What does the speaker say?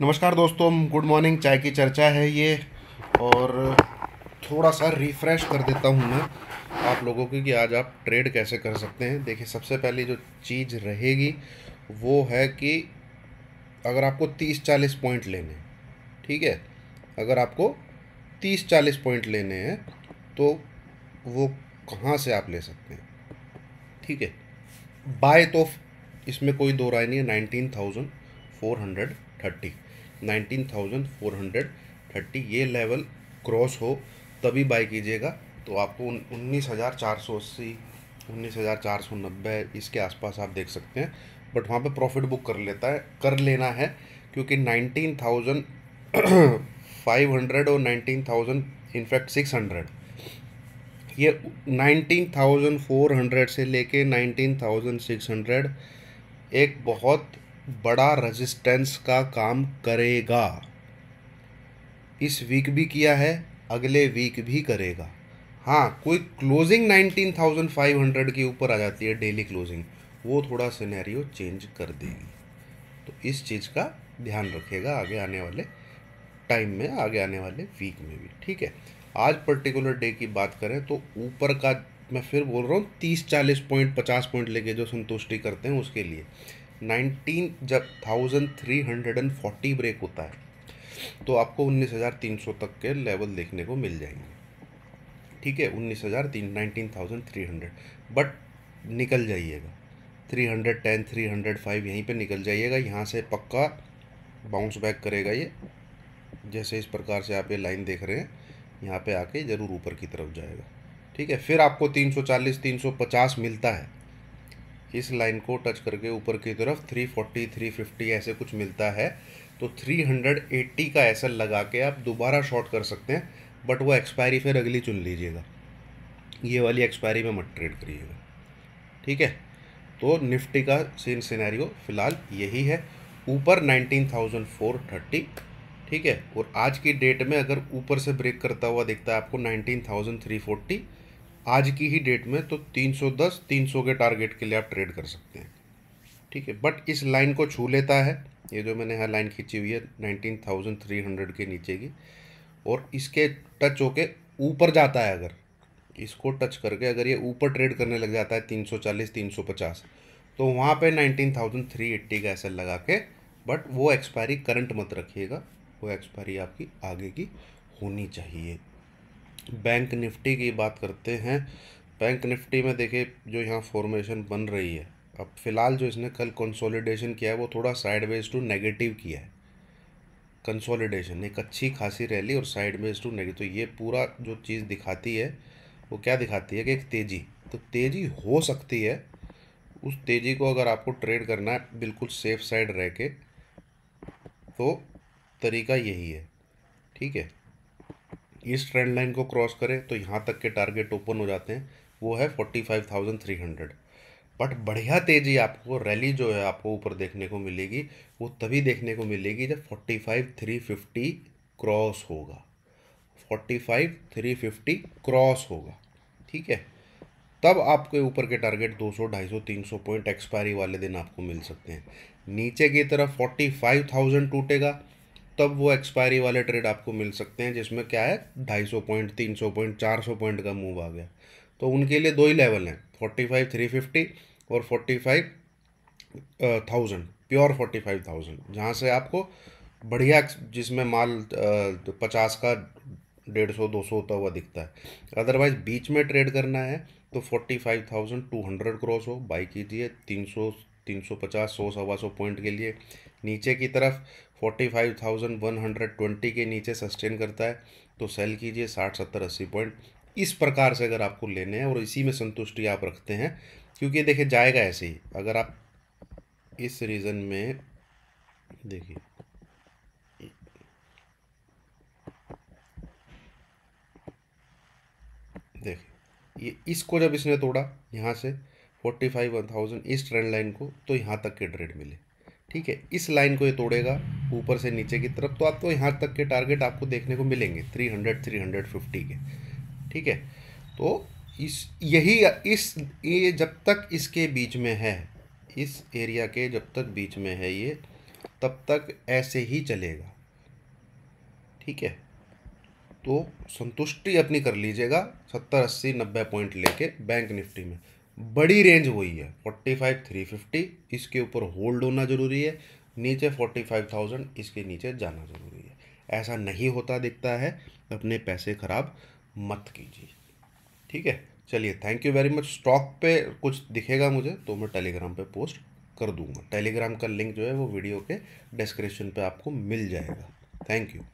नमस्कार दोस्तों good morning चाय की चर्चा है ये और थोड़ा सा रिफ़्रेश कर देता हूँ मैं आप लोगों की कि आज आप ट्रेड कैसे कर सकते हैं देखिए सबसे पहली जो चीज़ रहेगी वो है कि अगर आपको 30-40 पॉइंट लेने ठीक है अगर आपको 30-40 पॉइंट लेने हैं तो वो कहाँ से आप ले सकते हैं ठीक है बाय तो इसमें कोई दो राय नहीं है nineteen thousand four hundred thirty nineteen thousand four hundred thirty ये लेवल क्रॉस हो तभी बाई कीजिएगा तो आपको उन्नीस हज़ार चार सौ अस्सी उन्नीस हज़ार चार सौ नब्बे इसके आसपास आप देख सकते हैं बट वहाँ पे प्रॉफिट बुक कर लेता है कर लेना है क्योंकि नाइनटीन थाउजेंड फाइव हंड्रेड और nineteen thousand in fact six hundred ये नाइनटीन थाउजेंड फोर हंड्रेड से लेके नाइनटीन थाउजेंड सिक्स हंड्रेड एक बहुत बड़ा रजिस्टेंस का काम करेगा इस वीक भी किया है अगले वीक भी करेगा हाँ कोई क्लोजिंग 19,500 के ऊपर आ जाती है डेली क्लोजिंग वो थोड़ा सिनेरियो चेंज कर देगी तो इस चीज़ का ध्यान रखेगा आगे आने वाले टाइम में आगे आने वाले वीक में भी ठीक है आज पर्टिकुलर डे की बात करें तो ऊपर का मैं फिर बोल रहा हूँ तीस चालीस पॉइंट पचास पॉइंट लेके जो संतुष्टि करते हैं उसके लिए नाइनटीन जब thousand three hundred and forty break होता है तो आपको उन्नीस हज़ार तीन सौ तक के लेवल देखने को मिल जाएंगे ठीक है उन्नीस हज़ार तीन nineteen thousand three hundred but निकल जाइएगा three hundred ten three hundred five यहीं पे निकल जाइएगा यहाँ से पक्का बाउंस बैक करेगा ये जैसे इस प्रकार से आप ये लाइन देख रहे हैं यहाँ पे आके ज़रूर ऊपर की तरफ जाएगा ठीक है फिर आपको तीन सौ चालीस तीन सौ पचास मिलता है इस लाइन को टच करके ऊपर की तरफ 340, 350 ऐसे कुछ मिलता है तो 380 का ऐसा लगा के आप दोबारा शॉर्ट कर सकते हैं बट वो एक्सपायरी फिर अगली चुन लीजिएगा ये वाली एक्सपायरी में मत ट्रेड करिएगा ठीक है तो निफ्टी का सीन सिनेरियो फिलहाल यही है ऊपर 19,430 ठीक है और आज की डेट में अगर ऊपर से ब्रेक करता हुआ दिखता है आपको नाइनटीन आज की ही डेट में तो 310 300 के टारगेट के लिए आप ट्रेड कर सकते हैं ठीक है बट इस लाइन को छू लेता है ये जो मैंने यहाँ लाइन खींची हुई है 19,300 के नीचे की और इसके टच होके ऊपर जाता है अगर इसको टच करके अगर ये ऊपर ट्रेड करने लग जाता है 340 350 तो वहाँ पे 19,380 का ऐसा लगा के बट वो एक्सपायरी करंट मत रखिएगा वो एक्सपायरी आपकी आगे की होनी चाहिए बैंक निफ्टी की बात करते हैं बैंक निफ्टी में देखिए जो यहाँ फॉर्मेशन बन रही है अब फिलहाल जो इसने कल कंसोलिडेशन किया है वो थोड़ा साइडवेज टू नेगेटिव किया है कंसोलिडेशन एक अच्छी खासी रैली और साइडवेज टू नेगेटिव तो ये पूरा जो चीज़ दिखाती है वो क्या दिखाती है कि एक तेज़ी तो तेज़ी हो सकती है उस तेज़ी को अगर आपको ट्रेड करना है बिल्कुल सेफ साइड रह के तो तरीका यही है ठीक है इस ट्रेंड लाइन को क्रॉस करें तो यहाँ तक के टारगेट ओपन हो जाते हैं वो है forty five thousand three hundred but बढ़िया तेज़ी आपको रैली जो है आपको ऊपर देखने को मिलेगी वो तभी देखने को मिलेगी जब forty five three fifty cross होगा forty five three fifty cross होगा ठीक है तब आपके ऊपर के टारगेट 200, 250, 300 पॉइंट एक्सपायरी वाले दिन आपको मिल सकते हैं नीचे की तरफ 45,000 टूटेगा तब वो एक्सपायरी वाले ट्रेड आपको मिल सकते हैं जिसमें क्या है ढाई सौ पॉइंट तीन सौ पॉइंट चार सौ पॉइंट का मूव आ गया तो उनके लिए दो ही लेवल हैं फोर्टी फाइव थ्री फिफ्टी और forty five thousand pure forty five thousand जहाँ से आपको बढ़िया जिसमें माल तो पचास का डेढ़ सौ दो सौ होता हुआ दिखता है अदरवाइज बीच में ट्रेड करना है तो forty five thousand two hundred cross हो बाई कीजिए तीन सौ तीन सौ पचास सौ सवा सौ पॉइंट के लिए नीचे की तरफ forty five thousand one hundred twenty के नीचे सस्टेन करता है तो सेल कीजिए साठ सत्तर अस्सी पॉइंट इस प्रकार से अगर आपको लेने हैं और इसी में संतुष्टि आप रखते हैं क्योंकि देखिए जाएगा ऐसे ही अगर आप इस रीज़न में देखिए देखिए ये इसको जब इसने तोड़ा यहाँ से फोर्टी फाइव वन थाउजेंड इस ट्रेंड लाइन को तो यहाँ तक के ट्रेड मिले ठीक है इस लाइन को ये तोड़ेगा ऊपर से नीचे की तरफ तो आपको तो यहाँ तक के टारगेट आपको देखने को मिलेंगे three hundred three hundred fifty के ठीक है तो इस यही इस ये जब तक इसके बीच में है इस एरिया के जब तक बीच में है ये तब तक ऐसे ही चलेगा ठीक है तो संतुष्टि अपनी कर लीजिएगा सत्तर अस्सी नब्बे पॉइंट लेके बैंक निफ्टी में बड़ी रेंज वही है फोर्टी फाइव थ्री फिफ्टी इसके ऊपर होल्ड होना ज़रूरी है नीचे फोर्टी फाइव थाउजेंड इसके नीचे जाना ज़रूरी है ऐसा नहीं होता दिखता है अपने पैसे ख़राब मत कीजिए ठीक है चलिए thank you very much stock पे कुछ दिखेगा मुझे तो मैं टेलीग्राम पे पोस्ट कर दूंगा टेलीग्राम का लिंक जो है वो वीडियो के डिस्क्रिप्शन पे आपको मिल जाएगा थैंक यू